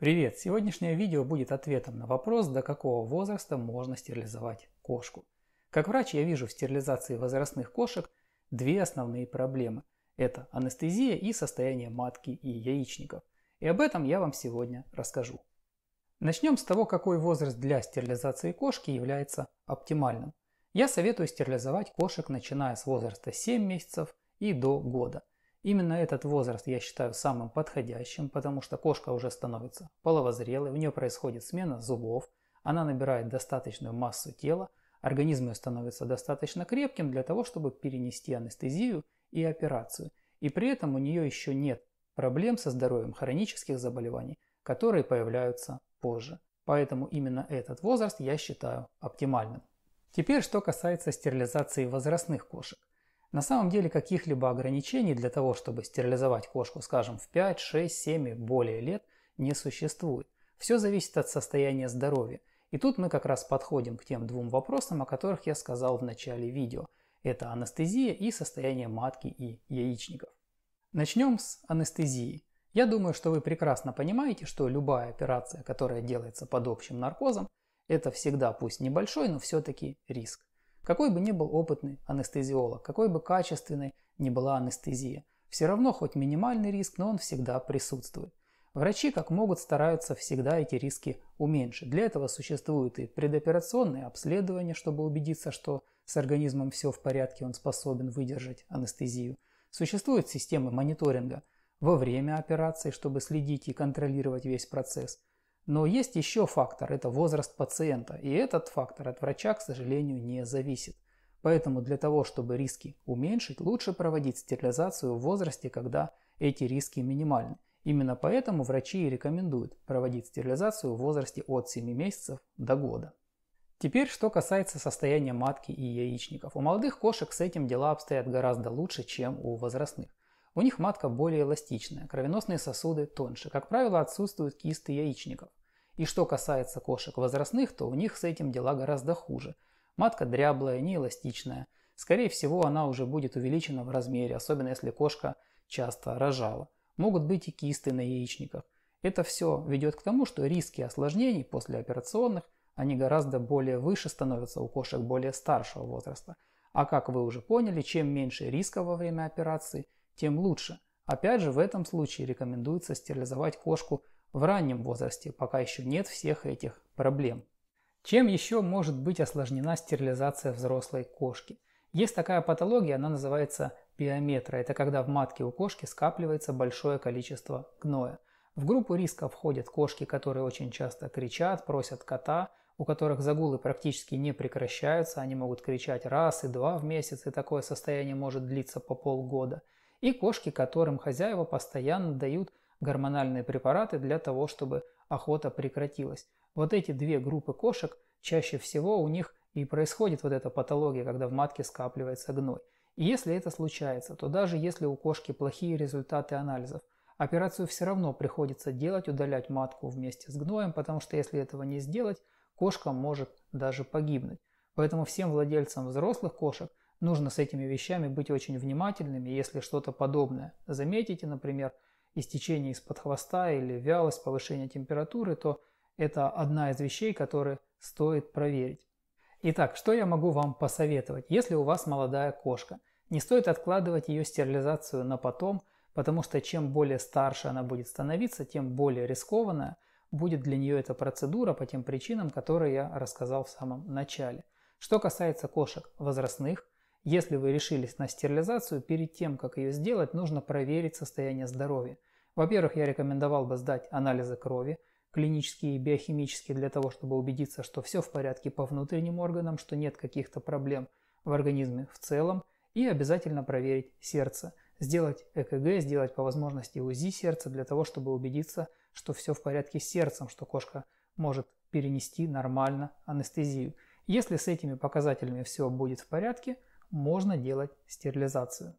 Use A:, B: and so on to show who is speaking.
A: Привет! Сегодняшнее видео будет ответом на вопрос, до какого возраста можно стерилизовать кошку. Как врач я вижу в стерилизации возрастных кошек две основные проблемы. Это анестезия и состояние матки и яичников. И об этом я вам сегодня расскажу. Начнем с того, какой возраст для стерилизации кошки является оптимальным. Я советую стерилизовать кошек начиная с возраста 7 месяцев и до года – Именно этот возраст я считаю самым подходящим, потому что кошка уже становится половозрелой, у нее происходит смена зубов, она набирает достаточную массу тела, организм ее становится достаточно крепким для того, чтобы перенести анестезию и операцию. И при этом у нее еще нет проблем со здоровьем хронических заболеваний, которые появляются позже. Поэтому именно этот возраст я считаю оптимальным. Теперь, что касается стерилизации возрастных кошек. На самом деле каких-либо ограничений для того, чтобы стерилизовать кошку, скажем, в 5, 6, 7 и более лет, не существует. Все зависит от состояния здоровья. И тут мы как раз подходим к тем двум вопросам, о которых я сказал в начале видео. Это анестезия и состояние матки и яичников. Начнем с анестезии. Я думаю, что вы прекрасно понимаете, что любая операция, которая делается под общим наркозом, это всегда, пусть небольшой, но все-таки риск. Какой бы ни был опытный анестезиолог, какой бы качественной ни была анестезия, все равно хоть минимальный риск, но он всегда присутствует. Врачи как могут стараются всегда эти риски уменьшить. Для этого существуют и предоперационные обследования, чтобы убедиться, что с организмом все в порядке, он способен выдержать анестезию. Существуют системы мониторинга во время операции, чтобы следить и контролировать весь процесс. Но есть еще фактор, это возраст пациента, и этот фактор от врача, к сожалению, не зависит. Поэтому для того, чтобы риски уменьшить, лучше проводить стерилизацию в возрасте, когда эти риски минимальны. Именно поэтому врачи и рекомендуют проводить стерилизацию в возрасте от 7 месяцев до года. Теперь, что касается состояния матки и яичников. У молодых кошек с этим дела обстоят гораздо лучше, чем у возрастных. У них матка более эластичная, кровеносные сосуды тоньше. Как правило, отсутствуют кисты яичников. И что касается кошек возрастных, то у них с этим дела гораздо хуже. Матка дряблая, неэластичная. Скорее всего, она уже будет увеличена в размере, особенно если кошка часто рожала. Могут быть и кисты на яичниках. Это все ведет к тому, что риски осложнений после операционных они гораздо более выше становятся у кошек более старшего возраста. А как вы уже поняли, чем меньше риска во время операции, тем лучше. Опять же, в этом случае рекомендуется стерилизовать кошку в раннем возрасте, пока еще нет всех этих проблем. Чем еще может быть осложнена стерилизация взрослой кошки? Есть такая патология, она называется пиометра. Это когда в матке у кошки скапливается большое количество гноя. В группу риска входят кошки, которые очень часто кричат, просят кота, у которых загулы практически не прекращаются, они могут кричать раз и два в месяц, и такое состояние может длиться по полгода. И кошки, которым хозяева постоянно дают гормональные препараты для того, чтобы охота прекратилась. Вот эти две группы кошек, чаще всего у них и происходит вот эта патология, когда в матке скапливается гной. И если это случается, то даже если у кошки плохие результаты анализов, операцию все равно приходится делать, удалять матку вместе с гноем, потому что если этого не сделать, кошка может даже погибнуть. Поэтому всем владельцам взрослых кошек нужно с этими вещами быть очень внимательными. Если что-то подобное заметите, например, истечение из-под хвоста или вялость, повышение температуры, то это одна из вещей, которые стоит проверить. Итак, что я могу вам посоветовать, если у вас молодая кошка? Не стоит откладывать ее стерилизацию на потом, потому что чем более старше она будет становиться, тем более рискованная будет для нее эта процедура по тем причинам, которые я рассказал в самом начале. Что касается кошек возрастных, если вы решились на стерилизацию, перед тем, как ее сделать, нужно проверить состояние здоровья. Во-первых, я рекомендовал бы сдать анализы крови, клинические и биохимические, для того, чтобы убедиться, что все в порядке по внутренним органам, что нет каких-то проблем в организме в целом, и обязательно проверить сердце. Сделать ЭКГ, сделать по возможности УЗИ сердца для того, чтобы убедиться, что все в порядке с сердцем, что кошка может перенести нормально анестезию. Если с этими показателями все будет в порядке, можно делать стерилизацию.